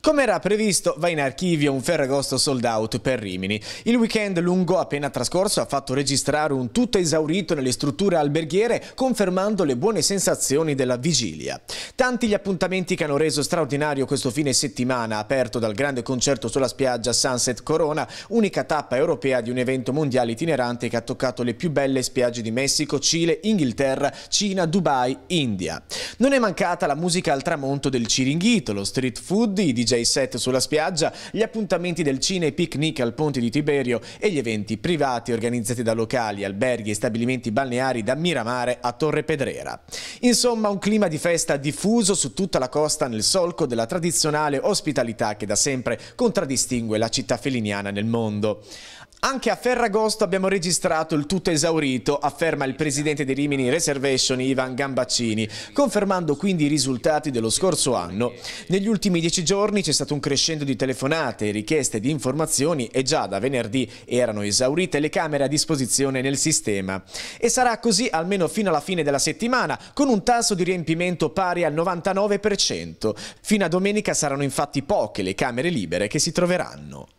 Come era previsto, va in archivio un Ferragosto sold out per Rimini. Il weekend lungo appena trascorso ha fatto registrare un tutto esaurito nelle strutture alberghiere, confermando le buone sensazioni della vigilia. Tanti gli appuntamenti che hanno reso straordinario questo fine settimana, aperto dal grande concerto sulla spiaggia Sunset Corona, unica tappa europea di un evento mondiale itinerante che ha toccato le più belle spiagge di Messico, Cile, Inghilterra, Cina, Dubai, India. Non è mancata la musica al tramonto del Ciringhito, lo street food, i DJ i set sulla spiaggia, gli appuntamenti del cine e picnic al ponte di Tiberio e gli eventi privati organizzati da locali, alberghi e stabilimenti balneari da Miramare a Torre Pedrera. Insomma un clima di festa diffuso su tutta la costa nel solco della tradizionale ospitalità che da sempre contraddistingue la città feliniana nel mondo. Anche a Ferragosto abbiamo registrato il tutto esaurito, afferma il presidente di Rimini Reservation Ivan Gambaccini, confermando quindi i risultati dello scorso anno. Negli ultimi dieci giorni c'è stato un crescendo di telefonate, richieste di informazioni e già da venerdì erano esaurite le camere a disposizione nel sistema. E sarà così almeno fino alla fine della settimana, con un tasso di riempimento pari al 99%. Fino a domenica saranno infatti poche le camere libere che si troveranno.